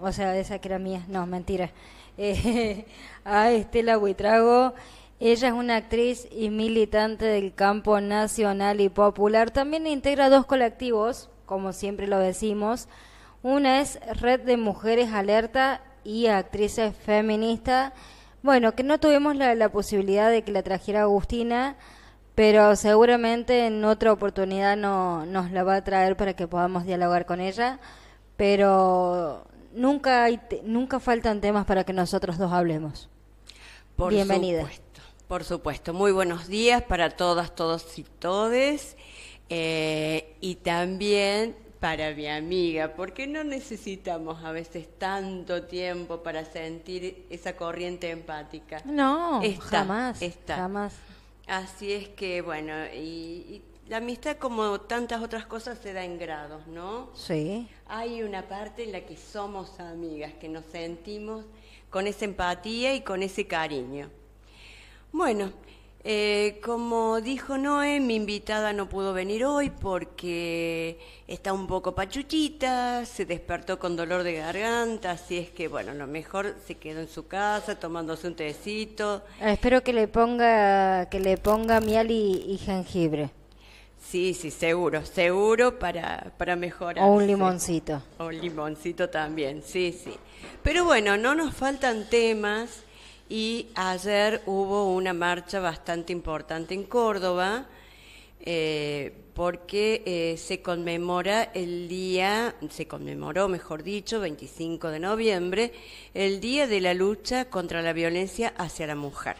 o sea, esa que era mía, no, mentira, a ah, Estela Huitrago Ella es una actriz y militante del campo nacional y popular. También integra dos colectivos, como siempre lo decimos. Una es Red de Mujeres Alerta y Actrices Feministas. Bueno, que no tuvimos la, posibilidad de que la trajera Agustina, pero seguramente en otra oportunidad nos la va a traer para que podamos dialogar con ella pero nunca, hay nunca faltan temas para que nosotros dos hablemos. Por Supuesto, por supuesto. Muy buenos días para todas, todos y todes. Eh, y también para mi amiga, porque no necesitamos a veces tanto tiempo para sentir esa corriente empática. No, está, jamás, está. jamás. Así es que, bueno, y la amistad, como tantas otras cosas, se da en grados, ¿no? Sí. Hay una parte en la que somos amigas, que nos sentimos con esa empatía y con ese cariño. Bueno, eh, como dijo Noé, mi invitada no pudo venir hoy porque está un poco pachuchita, se despertó con dolor de garganta, así es que, bueno, lo mejor se quedó en su casa tomándose un tecito. Ah, espero que le ponga, que le ponga miel y jengibre. Sí, sí, seguro, seguro para, mejorar. O un limoncito. O un limoncito también, sí, sí. Pero bueno, no nos faltan temas y ayer hubo una marcha bastante importante en Córdoba eh, porque eh, se conmemora el día, se conmemoró, mejor dicho, 25 de noviembre, el Día de la Lucha contra la Violencia hacia la Mujer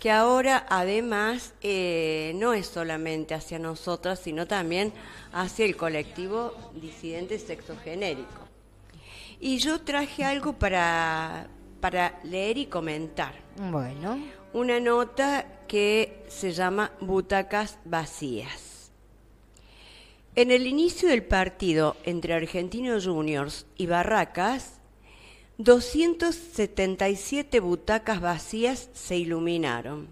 que ahora además eh, no es solamente hacia nosotras, sino también hacia el colectivo disidente sexogenérico. Y yo traje algo para, para leer y comentar. Bueno. Una nota que se llama Butacas Vacías. En el inicio del partido entre Argentinos Juniors y Barracas, 277 butacas vacías se iluminaron.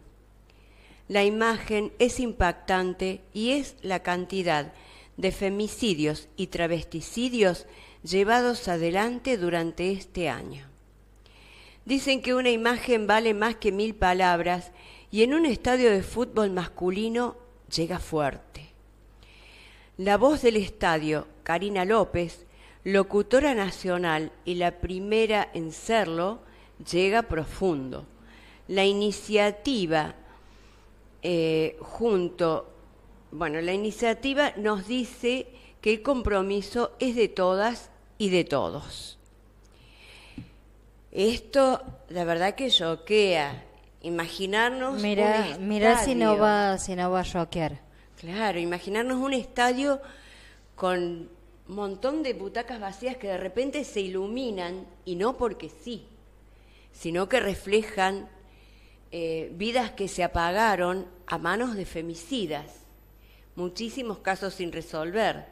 La imagen es impactante y es la cantidad de femicidios y travesticidios llevados adelante durante este año. Dicen que una imagen vale más que mil palabras y en un estadio de fútbol masculino llega fuerte. La voz del estadio, Karina López, locutora nacional y la primera en serlo, llega profundo. La iniciativa eh, junto, bueno, la iniciativa nos dice que el compromiso es de todas y de todos. Esto, la verdad que choquea. Imaginarnos. Mira, mira si no va, si no va a choquear. Claro, imaginarnos un estadio con montón de butacas vacías que de repente se iluminan, y no porque sí, sino que reflejan eh, vidas que se apagaron a manos de femicidas, muchísimos casos sin resolver,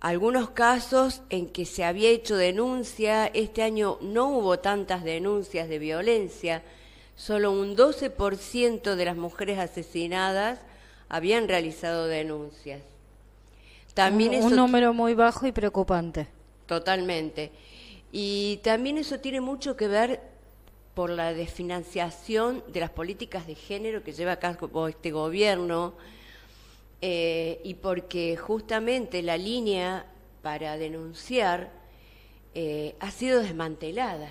algunos casos en que se había hecho denuncia, este año no hubo tantas denuncias de violencia, solo un 12% de las mujeres asesinadas habían realizado denuncias. También un, número muy bajo y preocupante. Totalmente. Y también eso tiene mucho que ver por la desfinanciación de las políticas de género que lleva a cabo este gobierno eh, y porque justamente la línea para denunciar eh, ha sido desmantelada.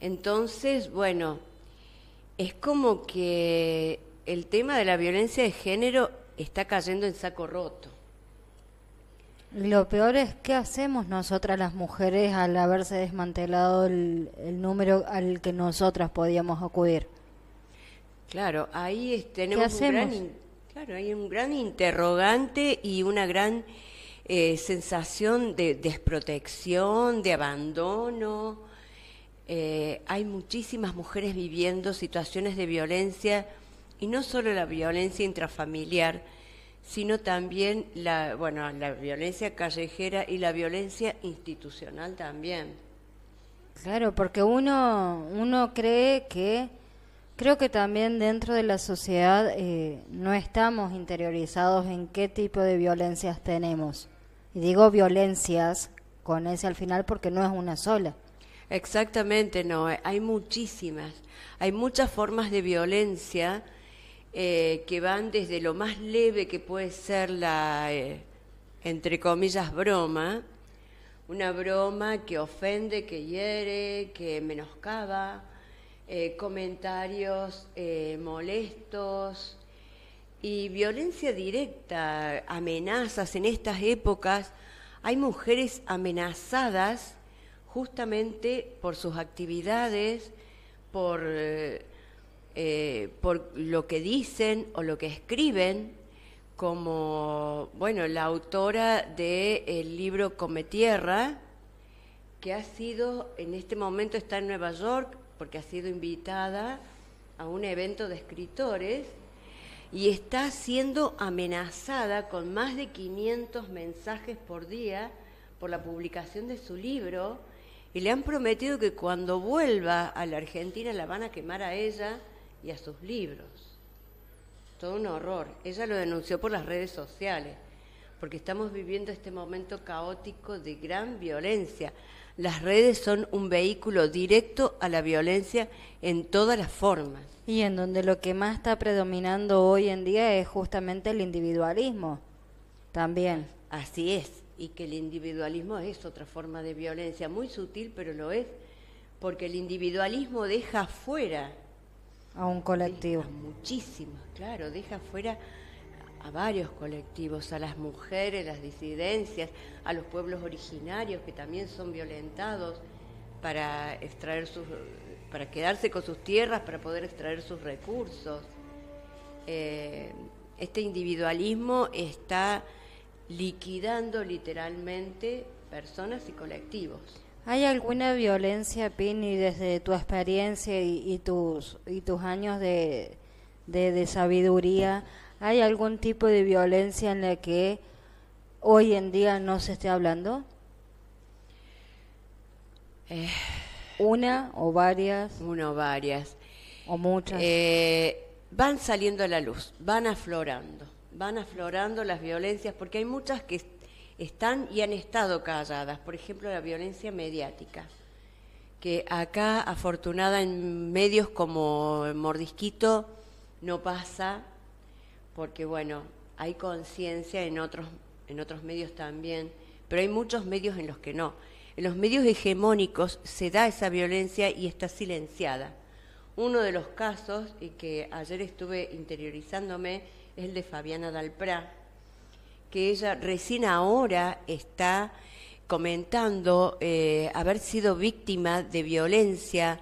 Entonces, bueno, es como que el tema de la violencia de género está cayendo en saco roto. Lo peor es qué hacemos nosotras las mujeres al haberse desmantelado el, número al que nosotras podíamos acudir. Claro, ahí tenemos un gran, claro, hay un gran interrogante y una gran eh, sensación de desprotección, de abandono. Eh, hay muchísimas mujeres viviendo situaciones de violencia y no solo la violencia intrafamiliar, sino también la, bueno, la violencia callejera y la violencia institucional también. Claro, porque uno, cree que, creo que también dentro de la sociedad eh, no estamos interiorizados en qué tipo de violencias tenemos. Y digo violencias con ese al final porque no es una sola. Exactamente, no, hay muchísimas. Hay muchas formas de violencia eh, que van desde lo más leve que puede ser la, eh, entre comillas, broma, una broma que ofende, que hiere, que menoscaba, eh, comentarios molestos y violencia directa, amenazas en estas épocas. Hay mujeres amenazadas justamente por sus actividades, por eh, por lo que dicen o lo que escriben, como, bueno, la autora del libro Cometierra, que ha sido, en este momento está en Nueva York, porque ha sido invitada a un evento de escritores y está siendo amenazada con más de 500 mensajes por día por la publicación de su libro y le han prometido que cuando vuelva a la Argentina la van a quemar a ella y a sus libros. Todo un horror. Ella lo denunció por las redes sociales, porque estamos viviendo este momento caótico de gran violencia. Las redes son un vehículo directo a la violencia en todas las formas. Y en donde lo que más está predominando hoy en día es justamente el individualismo. También. Así es, y que el individualismo es otra forma de violencia, muy sutil, pero lo es, porque el individualismo deja fuera a un colectivo. muchísimas, claro, deja fuera a varios colectivos, a las mujeres, las disidencias, a los pueblos originarios que también son violentados para extraer sus, para quedarse con sus tierras, para poder extraer sus recursos. Eh, este individualismo está liquidando literalmente personas y colectivos. ¿Hay alguna violencia, Pini, desde tu experiencia y, tus, y tus años de, sabiduría? ¿Hay algún tipo de violencia en la que hoy en día no se esté hablando? Eh. ¿Una o varias? Una o varias. ¿O muchas? Eh, van saliendo a la luz, van aflorando, van aflorando las violencias, porque hay muchas que están y han estado calladas. Por ejemplo, la violencia mediática, que acá, afortunada en medios como Mordisquito, no pasa, porque bueno, hay conciencia en otros, en otros medios también, pero hay muchos medios en los que no. En los medios hegemónicos se da esa violencia y está silenciada. Uno de los casos, y que ayer estuve interiorizándome, es el de Fabiana Dalprá, que ella recién ahora está comentando eh, haber sido víctima de violencia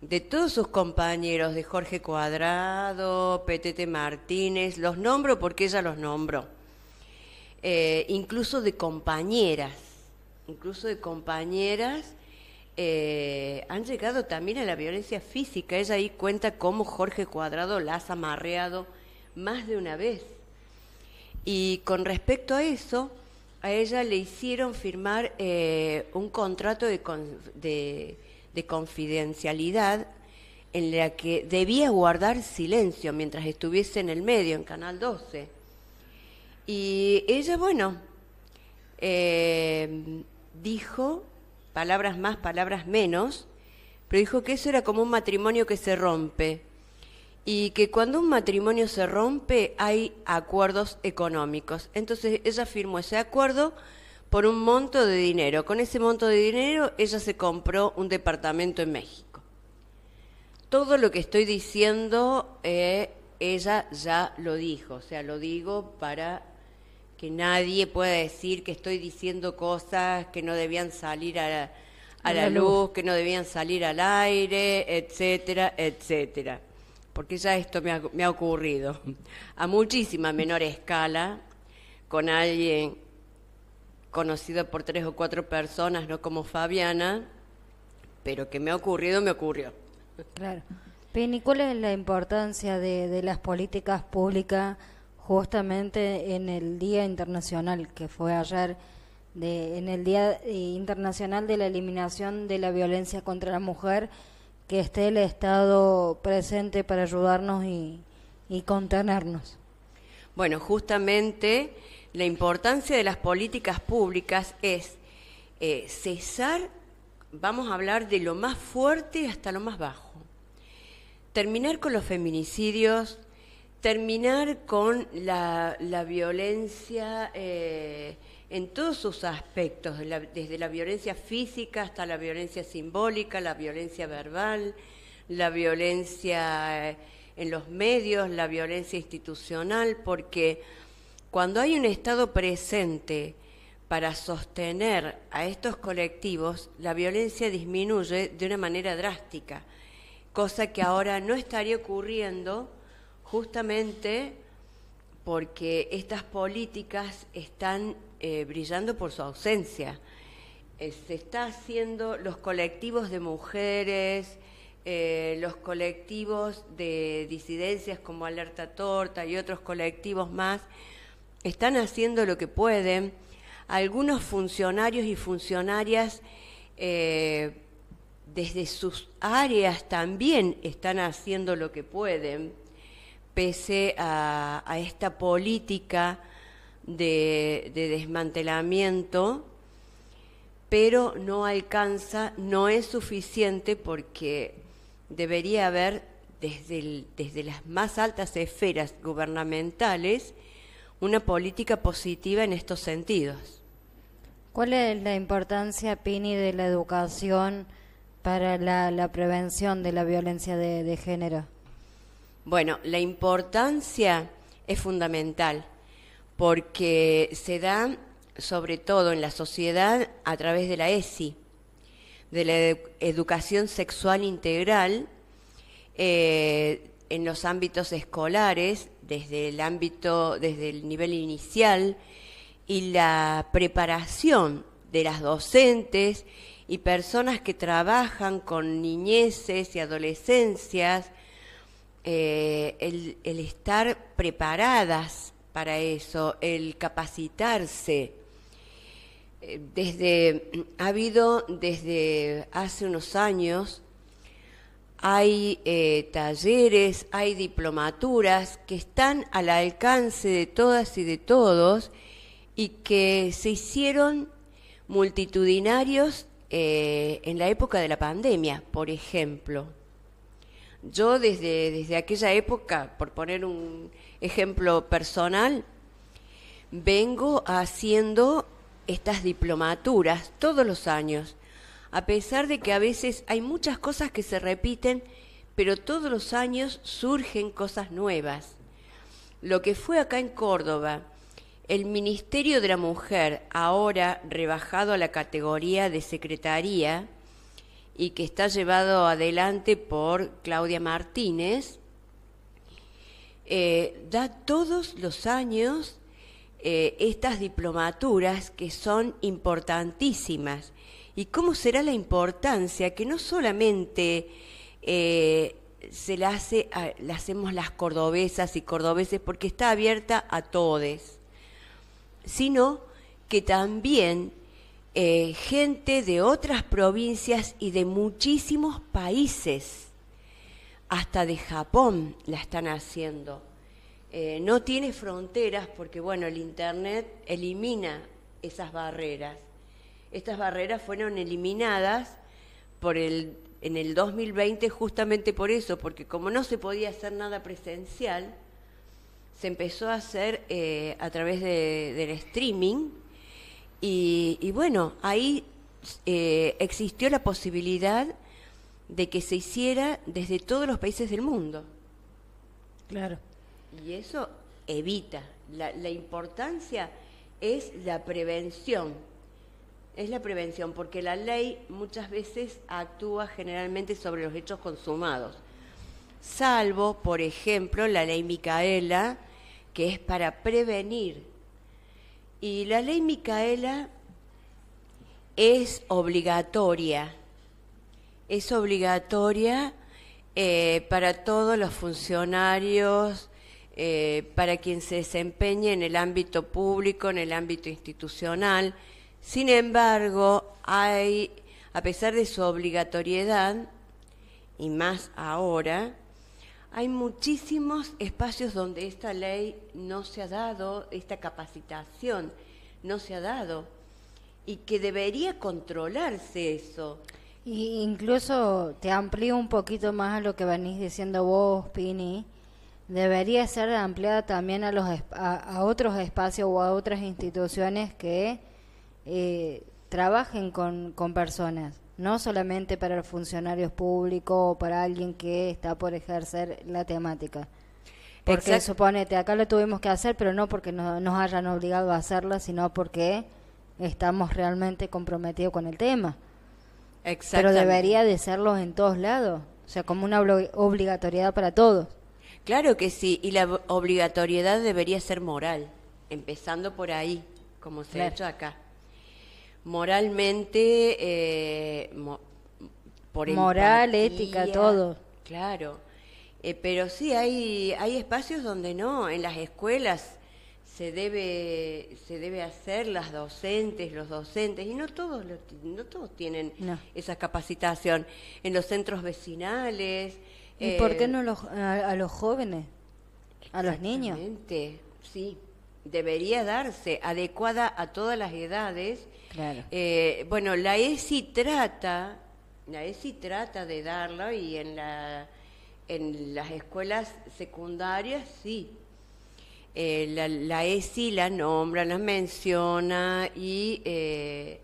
de todos sus compañeros, de Jorge Cuadrado, Petete Martínez, los nombro porque ella los nombró, eh, incluso de compañeras, incluso de compañeras, eh, han llegado también a la violencia física. Ella ahí cuenta cómo Jorge Cuadrado las ha amarreado más de una vez y con respecto a eso, a ella le hicieron firmar eh, un contrato de, confidencialidad en la que debía guardar silencio mientras estuviese en el medio, en Canal 12. Y ella, bueno, eh, dijo palabras más, palabras menos, pero dijo que eso era como un matrimonio que se rompe, y que cuando un matrimonio se rompe hay acuerdos económicos. Entonces ella firmó ese acuerdo por un monto de dinero. Con ese monto de dinero ella se compró un departamento en México. Todo lo que estoy diciendo eh, ella ya lo dijo, o sea, lo digo para que nadie pueda decir que estoy diciendo cosas que no debían salir a, la, luz, que no debían salir al aire, etcétera, etcétera porque ya esto me ha, ocurrido, a muchísima menor escala, con alguien conocido por tres o cuatro personas, no como Fabiana, pero que me ha ocurrido, me ocurrió. Claro. Penny, ¿cuál es la importancia de, las políticas públicas justamente en el Día Internacional que fue ayer, de, en el Día Internacional de la Eliminación de la Violencia contra la Mujer? que esté el Estado presente para ayudarnos y, contenernos. Bueno, justamente la importancia de las políticas públicas es eh, cesar, vamos a hablar de lo más fuerte hasta lo más bajo, terminar con los feminicidios, terminar con la, violencia. Eh, en todos sus aspectos, desde la violencia física hasta la violencia simbólica, la violencia verbal, la violencia eh, en los medios, la violencia institucional, porque cuando hay un Estado presente para sostener a estos colectivos, la violencia disminuye de una manera drástica, cosa que ahora no estaría ocurriendo justamente porque estas políticas están eh, brillando por su ausencia. Eh, se está haciendo los colectivos de mujeres, eh, los colectivos de disidencias como Alerta Torta y otros colectivos más, están haciendo lo que pueden. Algunos funcionarios y funcionarias desde sus áreas también están haciendo lo que pueden, pese a esta política de, desmantelamiento, pero no alcanza, no es suficiente porque debería haber desde, las más altas esferas gubernamentales una política positiva en estos sentidos. ¿Cuál es la importancia, Pini, de la educación para la, prevención de la violencia de género? Bueno, la importancia es fundamental porque se da sobre todo en la sociedad a través de la ESI, de la educación sexual integral, eh, en los ámbitos escolares, desde el ámbito, desde el nivel inicial, y la preparación de las docentes y personas que trabajan con niñeces y adolescencias, eh, el estar preparadas para eso, el capacitarse. Eh, desde, ha habido desde hace unos años, hay eh, talleres, hay diplomaturas que están al alcance de todas y de todos y que se hicieron multitudinarios eh, en la época de la pandemia, por ejemplo. Yo desde, desde aquella época, por poner un, ejemplo personal, vengo haciendo estas diplomaturas todos los años, a pesar de que a veces hay muchas cosas que se repiten, pero todos los años surgen cosas nuevas. Lo que fue acá en Córdoba, el Ministerio de la Mujer, ahora rebajado a la categoría de Secretaría y que está llevado adelante por Claudia Martínez, eh, da todos los años eh, estas diplomaturas que son importantísimas. ¿Y cómo será la importancia que no solamente eh, se la, hacemos las cordobesas y cordobeses porque está abierta a todos, sino que también gente de otras provincias y de muchísimos países hasta de Japón la están haciendo. Eh, no tiene fronteras porque, bueno, el Internet elimina esas barreras. Estas barreras fueron eliminadas por el, en el 2020 justamente por eso, porque como no se podía hacer nada presencial, se empezó a hacer eh, a través del streaming y, bueno, ahí eh, existió la posibilidad de que se hiciera desde todos los países del mundo. Claro. Y eso evita. La, importancia es la prevención. Es la prevención, porque la ley muchas veces actúa generalmente sobre los hechos consumados. Salvo, por ejemplo, la ley Micaela, que es para prevenir. Y la ley Micaela es obligatoria es obligatoria eh, para todos los funcionarios, eh, para quien se desempeñe en el ámbito público, en el ámbito institucional. Sin embargo, hay, a pesar de su obligatoriedad, y más ahora, hay muchísimos espacios donde esta ley no se ha dado, esta capacitación no se ha dado, y que debería controlarse eso. Y incluso te amplío un poquito más a lo que venís diciendo vos, Pini. Debería ser ampliada también a, los, a, otros espacios o a otras instituciones que eh, trabajen con, personas, no solamente para funcionarios públicos o para alguien que está por ejercer la temática. Porque supónete, suponete, acá lo tuvimos que hacer, pero no porque nos hayan obligado a hacerlo, sino porque estamos realmente comprometidos con el tema. Pero debería de serlo en todos lados, o sea, como una obligatoriedad para todos. Claro que sí, y la obligatoriedad debería ser moral, empezando por ahí, como se ha hecho acá. Moralmente, eh, por moral, ética, todo. Claro, eh, pero sí hay, hay espacios donde no, en las escuelas se debe, se debe hacer las docentes, los docentes, y no todos, no todos tienen esa capacitación en los centros vecinales. ¿Y por qué eh, no los, a, los jóvenes, a los niños? Sí, debería darse adecuada a todas las edades. Claro. Eh, bueno, la ESI trata, la ESI trata de darla y en la en las escuelas secundarias sí, eh, la, ESI la nombra, la menciona y, eh,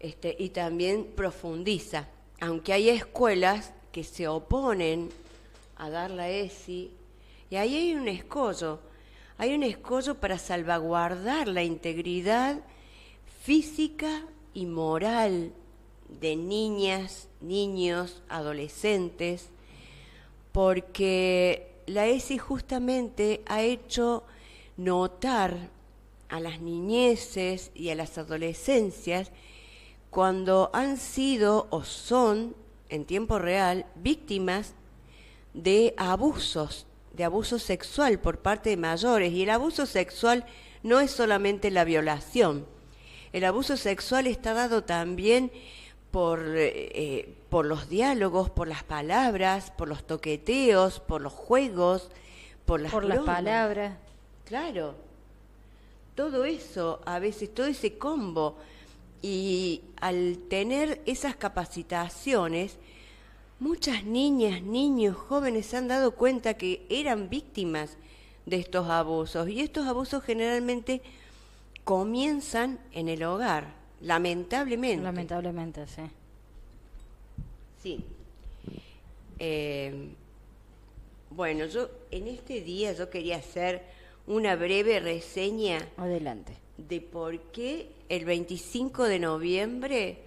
este, y también profundiza. Aunque hay escuelas que se oponen a dar la ESI, y ahí hay un escollo, hay un escollo para salvaguardar la integridad física y moral de niñas, niños, adolescentes, porque la ESI justamente ha hecho notar a las niñeces y a las adolescencias cuando han sido o son en tiempo real víctimas de abusos, de abuso sexual por parte de mayores. Y el abuso sexual no es solamente la violación. El abuso sexual está dado también por eh, eh, por los diálogos, por las palabras, por los toqueteos, por los juegos, por las, por las palabras. Claro. Todo eso, a veces, todo ese combo. Y al tener esas capacitaciones, muchas niñas, niños, jóvenes se han dado cuenta que eran víctimas de estos abusos. Y estos abusos generalmente comienzan en el hogar, lamentablemente. Lamentablemente, sí. Sí. Eh, bueno, yo en este día yo quería hacer una breve reseña. Adelante. De por qué el 25 de noviembre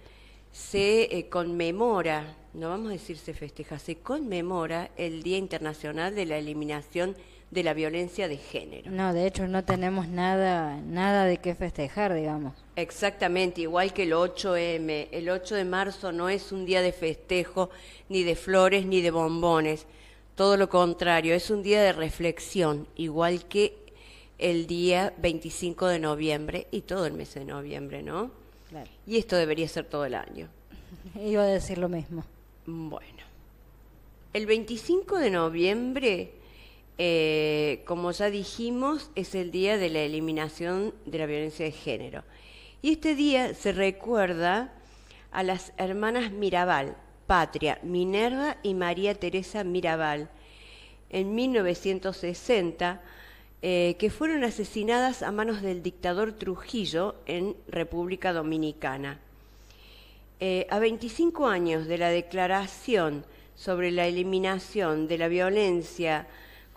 se eh, conmemora, no vamos a decir se festeja, se conmemora el Día Internacional de la Eliminación de la violencia de género. No, de hecho no tenemos nada, nada de qué festejar, digamos. Exactamente, igual que el 8M. El 8 de marzo no es un día de festejo, ni de flores, ni de bombones. Todo lo contrario, es un día de reflexión, igual que el día 25 de noviembre y todo el mes de noviembre, ¿no? Claro. Y esto debería ser todo el año. Iba a decir lo mismo. Bueno, el 25 de noviembre eh, como ya dijimos, es el Día de la Eliminación de la Violencia de Género. Y este día se recuerda a las hermanas Mirabal, Patria, Minerva y María Teresa Mirabal, en 1960, eh, que fueron asesinadas a manos del dictador Trujillo en República Dominicana. Eh, a 25 años de la declaración sobre la eliminación de la violencia,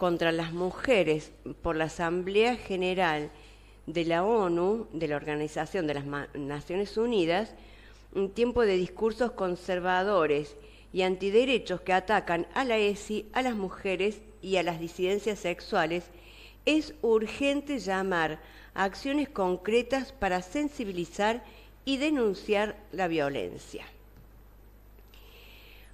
contra las mujeres por la Asamblea General de la ONU, de la Organización de las Naciones Unidas, un tiempo de discursos conservadores y antiderechos que atacan a la ESI, a las mujeres y a las disidencias sexuales, es urgente llamar a acciones concretas para sensibilizar y denunciar la violencia.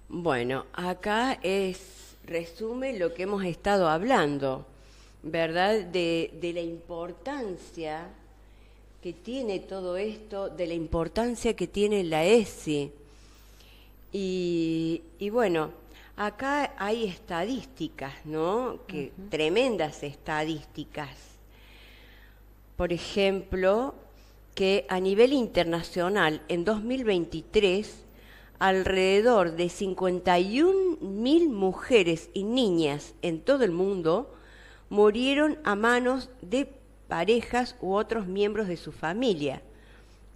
Bueno, acá es resume lo que hemos estado hablando, ¿verdad? De, la importancia que tiene todo esto, de la importancia que tiene la ESI. Y, bueno, acá hay estadísticas, ¿no? Que, Tremendas estadísticas. Por ejemplo, que a nivel internacional, en 2023, alrededor de 51 mil mujeres y niñas en todo el mundo murieron a manos de parejas u otros miembros de su familia.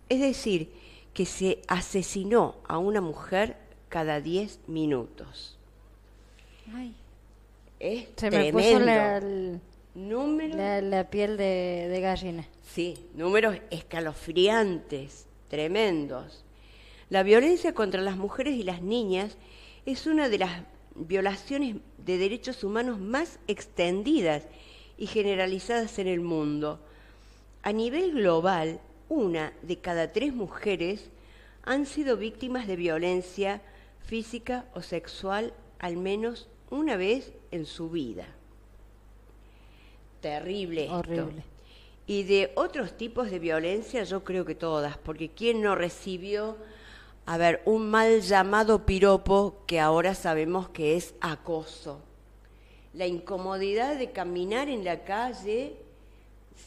Es decir, que se asesinó a una mujer cada 10 minutos. Ay. Es se me puso la, número... la, piel de, de gallina. Sí, números escalofriantes, tremendos. La violencia contra las mujeres y las niñas es una de las violaciones de derechos humanos más extendidas y generalizadas en el mundo. A nivel global, una de cada tres mujeres han sido víctimas de violencia física o sexual al menos una vez en su vida. Terrible. Esto. Horrible. Y de otros tipos de violencia yo creo que todas, porque ¿quién no recibió a ver, un mal llamado piropo que ahora sabemos que es acoso. La incomodidad de caminar en la calle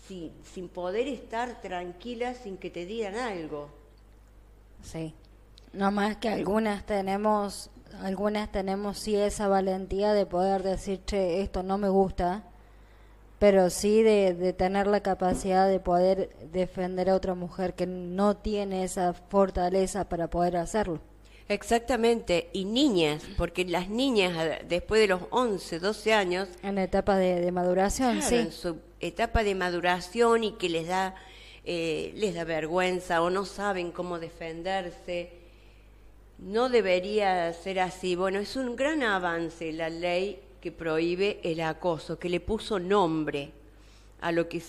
sin, poder estar tranquila sin que te digan algo. Sí. No más que algunas tenemos, algunas tenemos sí esa valentía de poder decir, che, esto no me gusta pero sí de, tener la capacidad de poder defender a otra mujer que no tiene esa fortaleza para poder hacerlo. Exactamente, y niñas, porque las niñas después de los 11, 12 años... En la etapa de, maduración, sí. En su etapa de maduración y que les da, eh, les da vergüenza o no saben cómo defenderse. No debería ser así. Bueno, es un gran avance la ley que prohíbe el acoso, que le puso nombre a lo que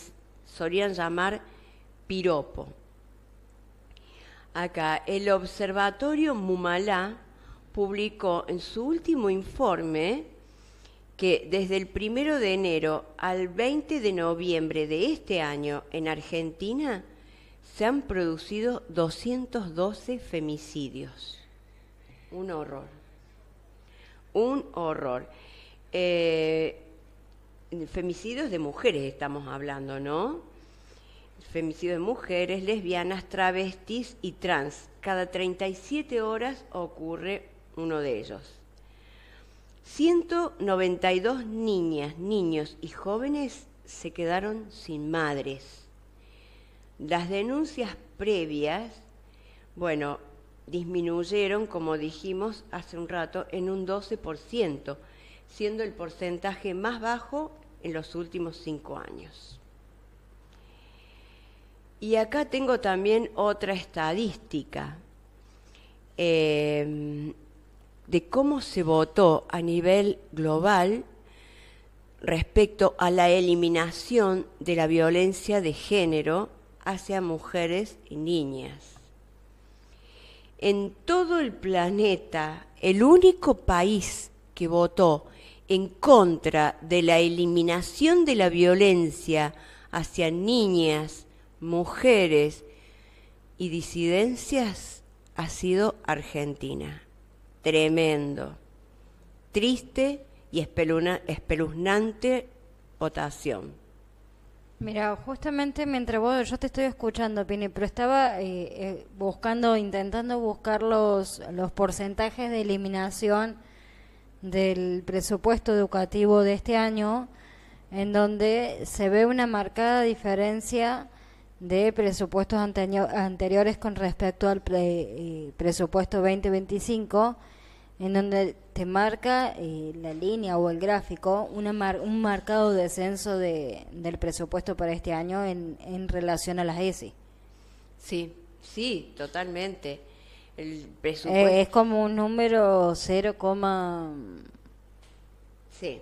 solían llamar piropo. Acá, el Observatorio Mumalá publicó en su último informe que desde el primero de enero al 20 de noviembre de este año en Argentina se han producido 212 femicidios. Un horror. Un horror. Eh, femicidios de mujeres estamos hablando, ¿no? Femicidios de mujeres, lesbianas, travestis y trans. Cada 37 horas ocurre uno de ellos. 192 niñas, niños y jóvenes se quedaron sin madres. Las denuncias previas, bueno, disminuyeron, como dijimos hace un rato, en un 12% siendo el porcentaje más bajo en los últimos cinco años. Y acá tengo también otra estadística eh, de cómo se votó a nivel global respecto a la eliminación de la violencia de género hacia mujeres y niñas. En todo el planeta, el único país que votó en contra de la eliminación de la violencia hacia niñas, mujeres y disidencias ha sido Argentina. Tremendo. Triste y espeluznante votación. Mira, justamente mientras vos, yo te estoy escuchando, Pini, pero estaba eh, eh, buscando, intentando buscar los, los porcentajes de eliminación del presupuesto educativo de este año, en donde se ve una marcada diferencia de presupuestos anteriores con respecto al eh, presupuesto 2025, en donde te marca eh, la línea o el gráfico un marcado descenso del presupuesto para este año en, en relación a las ESI. Sí, sí, totalmente el eh, es como un número 0, sí,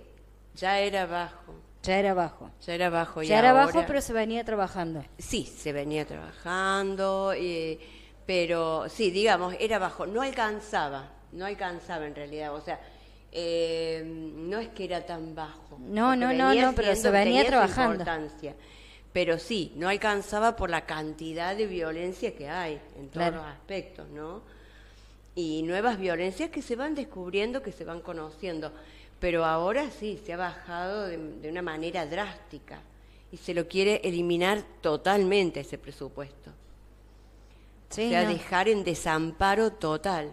ya era bajo. Ya era bajo. Ya era bajo. Ya era bajo, pero se venía trabajando. Sí, se venía trabajando, pero sí, digamos, era bajo. No alcanzaba, no alcanzaba en realidad. O sea, eh, no es que era tan bajo. No, no, no, no, pero se venía trabajando pero sí, no alcanzaba por la cantidad de violencia que hay en todos los aspectos, ¿no? Y nuevas violencias que se van descubriendo, que se van conociendo, pero ahora sí, se ha bajado de, una manera drástica y se lo quiere eliminar totalmente ese presupuesto. Sí, o sea, dejar en desamparo total.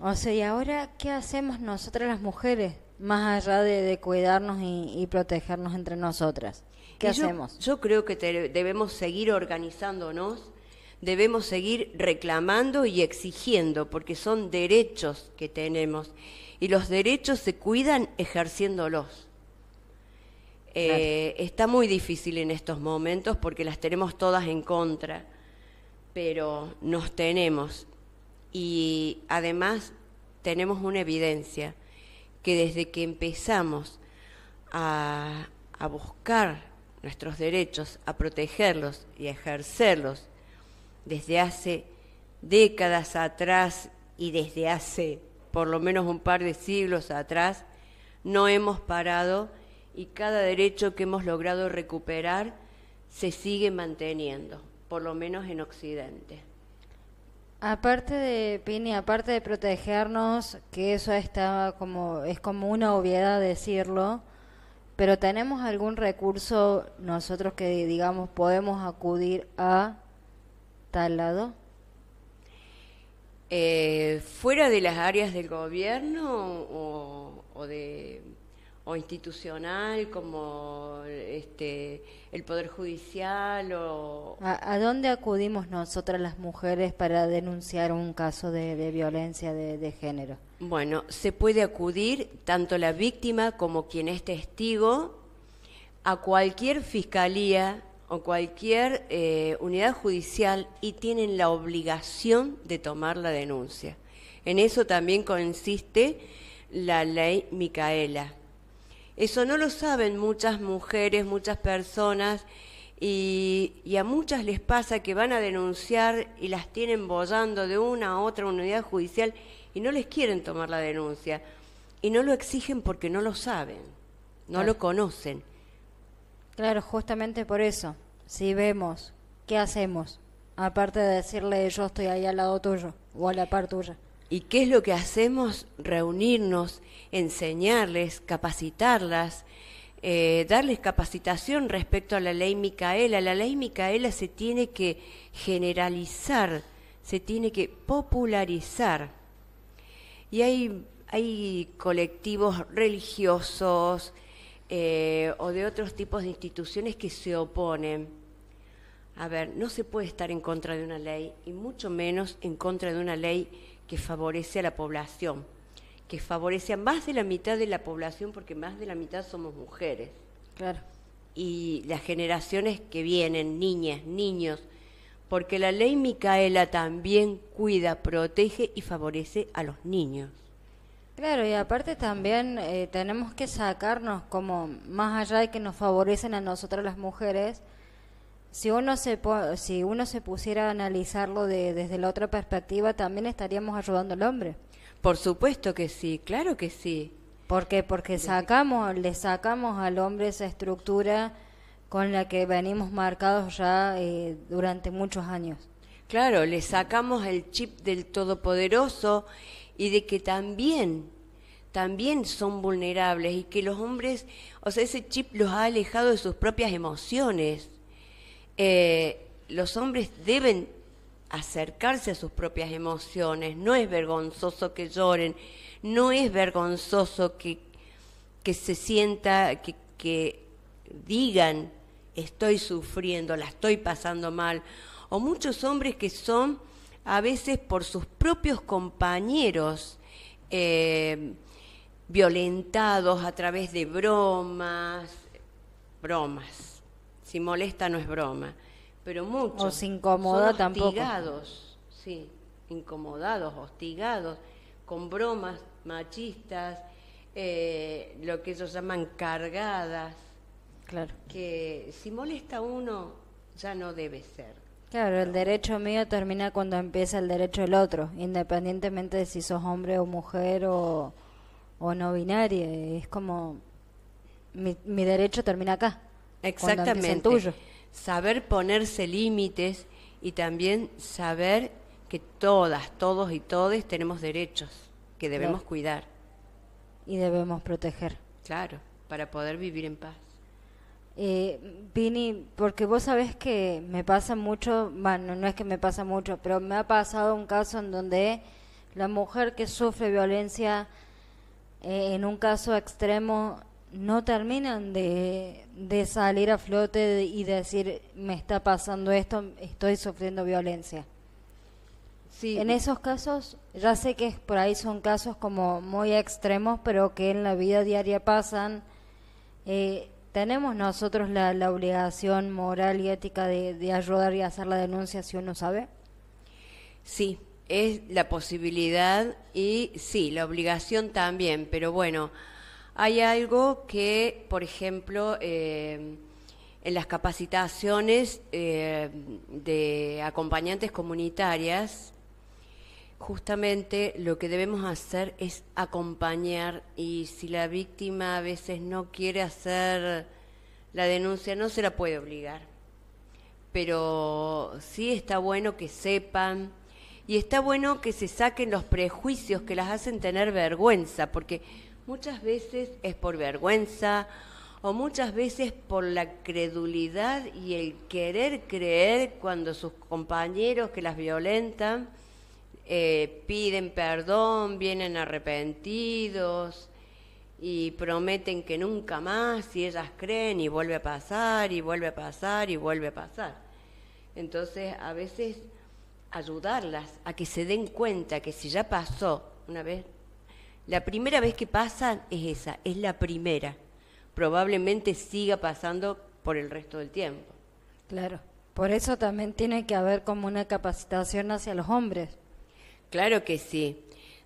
O sea, ¿y ahora qué hacemos nosotras las mujeres? Más allá de, de cuidarnos y protegernos entre nosotras. ¿Qué hacemos? Yo, creo que debemos seguir organizándonos, debemos seguir reclamando y exigiendo, porque son derechos que tenemos. Y los derechos se cuidan ejerciéndolos. Eh, está muy difícil en estos momentos porque las tenemos todas en contra, pero nos tenemos. Y además tenemos una evidencia que desde que empezamos a buscar nuestros derechos, a protegerlos y a ejercerlos desde hace décadas atrás y desde hace por lo menos un par de siglos atrás, no hemos parado y cada derecho que hemos logrado recuperar se sigue manteniendo, por lo menos en Occidente. Aparte de Pini, aparte de protegernos, que eso está como es como una obviedad decirlo, pero ¿tenemos algún recurso nosotros que, digamos, podemos acudir a tal lado? Eh, ¿Fuera de las áreas del gobierno o de o institucional como este, el Poder Judicial o... ¿A, dónde acudimos nosotras las mujeres para denunciar un caso de, violencia de, género? Bueno, se puede acudir tanto la víctima como quien es testigo a cualquier fiscalía o cualquier eh, unidad judicial y tienen la obligación de tomar la denuncia. En eso también consiste la ley Micaela, eso no lo saben muchas mujeres, muchas personas, y, a muchas les pasa que van a denunciar y las tienen bollando de una a otra unidad judicial y no les quieren tomar la denuncia. Y no lo exigen porque no lo saben, no lo conocen. Claro, justamente por eso. Si vemos, ¿qué hacemos? Aparte de decirle yo estoy ahí al lado tuyo o a la par tuya. ¿Y qué es lo que hacemos? Reunirnos, enseñarles, capacitarlas, eh, darles capacitación respecto a la ley Micaela. La ley Micaela se tiene que generalizar, se tiene que popularizar. Y hay, hay colectivos religiosos eh, o de otros tipos de instituciones que se oponen. A ver, no se puede estar en contra de una ley y mucho menos en contra de una ley que favorece a la población, que favorece a más de la mitad de la población, porque más de la mitad somos mujeres. Claro. Y las generaciones que vienen, niñas, niños, porque la ley Micaela también cuida, protege y favorece a los niños. Claro, y aparte también eh, tenemos que sacarnos como, más allá de que nos favorecen a nosotras las mujeres, si uno se, si uno se pusiera a analizarlo desde la otra perspectiva, también estaríamos ayudando al hombre. Por supuesto que sí, claro que sí. ¿Por qué? Porque sacamos, le sacamos al hombre esa estructura con la que venimos marcados ya eh, durante muchos años. Claro, le sacamos el chip del Todopoderoso y de que también, también son vulnerables y que los hombres, o sea, ese chip los ha alejado de sus propias emociones. Eh, los hombres deben acercarse a sus propias emociones, no es vergonzoso que lloren, no es vergonzoso que, que se sienta, que, digan, estoy sufriendo, la estoy pasando mal, o muchos hombres que son a veces por sus propios compañeros eh, violentados a través de bromas, bromas si molesta no es broma, pero muchos. son hostigados, sí, incomodados, hostigados, con bromas machistas, eh, lo que ellos llaman cargadas. Claro. Que si molesta uno, ya no debe ser. Claro, el derecho mío termina cuando empieza el derecho del otro, independientemente de si sos hombre o mujer o, o no binaria. Es como mi, mi derecho termina acá. Exactamente. Saber ponerse límites y también saber que todas, todos y todes tenemos derechos que debemos cuidar. Y debemos proteger. Claro, para poder vivir en paz. Eh, Vini, porque vos sabés que me pasa mucho, bueno, no es que me pasa mucho, pero me ha pasado un caso en donde la mujer que sufre violencia eh, en un caso extremo no terminan de, de salir a flote y decir, me está pasando esto, estoy sufriendo violencia. Sí. En esos casos, ya sé que por ahí son casos como muy extremos, pero que en la vida diaria pasan. Eh, tenemos nosotros la, la, obligación moral y ética de, de, ayudar y hacer la denuncia si uno sabe? Sí, es la posibilidad y sí, la obligación también, pero bueno, hay algo que, por ejemplo, eh, en las capacitaciones eh, de acompañantes comunitarias, justamente lo que debemos hacer es acompañar y si la víctima a veces no quiere hacer la denuncia, no se la puede obligar. Pero sí está bueno que sepan y está bueno que se saquen los prejuicios que las hacen tener vergüenza, porque muchas veces es por vergüenza o muchas veces por la credulidad y el querer creer cuando sus compañeros que las violentan eh, piden perdón, vienen arrepentidos y prometen que nunca más si ellas creen y vuelve a pasar y vuelve a pasar y vuelve a pasar. Entonces a veces ayudarlas a que se den cuenta que si ya pasó una vez la primera vez que pasa es esa, es la primera. Probablemente siga pasando por el resto del tiempo. Claro, por eso también tiene que haber como una capacitación hacia los hombres. Claro que sí,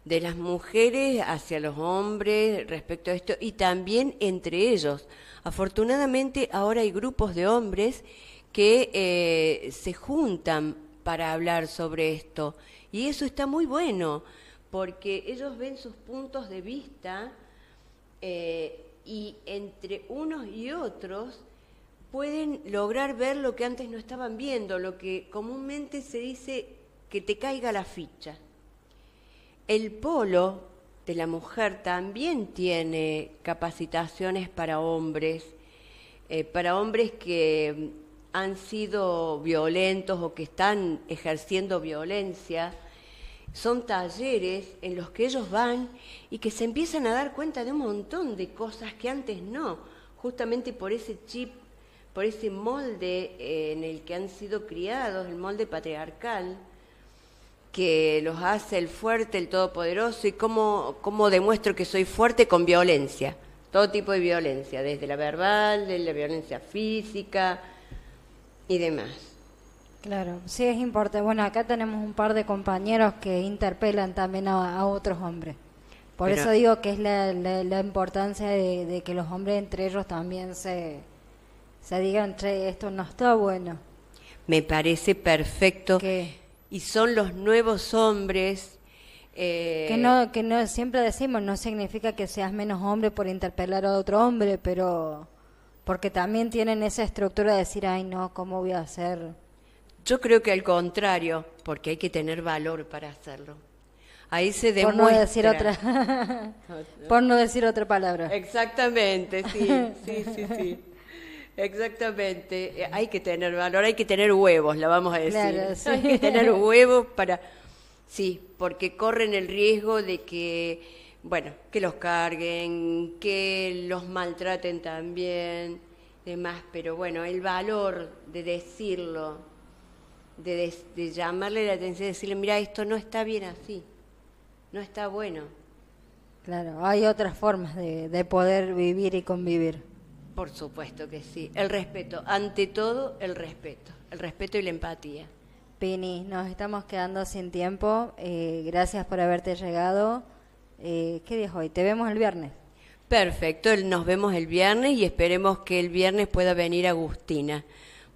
de las mujeres hacia los hombres respecto a esto y también entre ellos. Afortunadamente ahora hay grupos de hombres que eh, se juntan para hablar sobre esto y eso está muy bueno porque ellos ven sus puntos de vista eh, y entre unos y otros pueden lograr ver lo que antes no estaban viendo, lo que comúnmente se dice que te caiga la ficha. El polo de la mujer también tiene capacitaciones para hombres, eh, para hombres que han sido violentos o que están ejerciendo violencia son talleres en los que ellos van y que se empiezan a dar cuenta de un montón de cosas que antes no, justamente por ese chip, por ese molde eh, en el que han sido criados, el molde patriarcal que los hace el fuerte, el todopoderoso, y cómo, demuestro que soy fuerte con violencia, todo tipo de violencia, desde la verbal, desde la violencia física y demás. Claro, sí es importante. Bueno, acá tenemos un par de compañeros que interpelan también a, otros hombres. Por eso digo que es la, importancia de, que los hombres entre ellos también se, se digan, esto no está bueno. Me parece perfecto. que Y son los nuevos hombres. Eh, que, no, que no siempre decimos, no significa que seas menos hombre por interpelar a otro hombre, pero porque también tienen esa estructura de decir, ay no, ¿cómo voy a hacer? Yo creo que al contrario, porque hay que tener valor para hacerlo. Ahí se demuestra. Por no decir otra, Por no decir otra palabra. Exactamente, sí, sí, sí, sí. Exactamente. Eh, hay que tener valor, hay que tener huevos, la vamos a decir. Hay que tener huevos para. Sí, porque corren el riesgo de que, bueno, que los carguen, que los maltraten también, demás. Pero bueno, el valor de decirlo, de, llamarle la atención, y decirle, mira, esto no está bien así, no está bueno. Claro, hay otras formas de, poder vivir y convivir. Por supuesto que sí. El respeto, ante todo el respeto, el respeto y la empatía. Pini, nos estamos quedando sin tiempo. Eh, gracias por haberte llegado. Eh, ¿Qué día hoy? Te vemos el viernes. Perfecto, nos vemos el viernes y esperemos que el viernes pueda venir Agustina.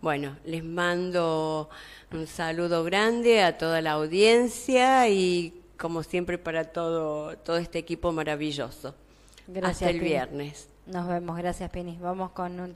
Bueno, les mando un saludo grande a toda la audiencia y como siempre para todo, todo este equipo maravilloso. Gracias. Hasta el viernes. Nos vemos, gracias Pini. Vamos con un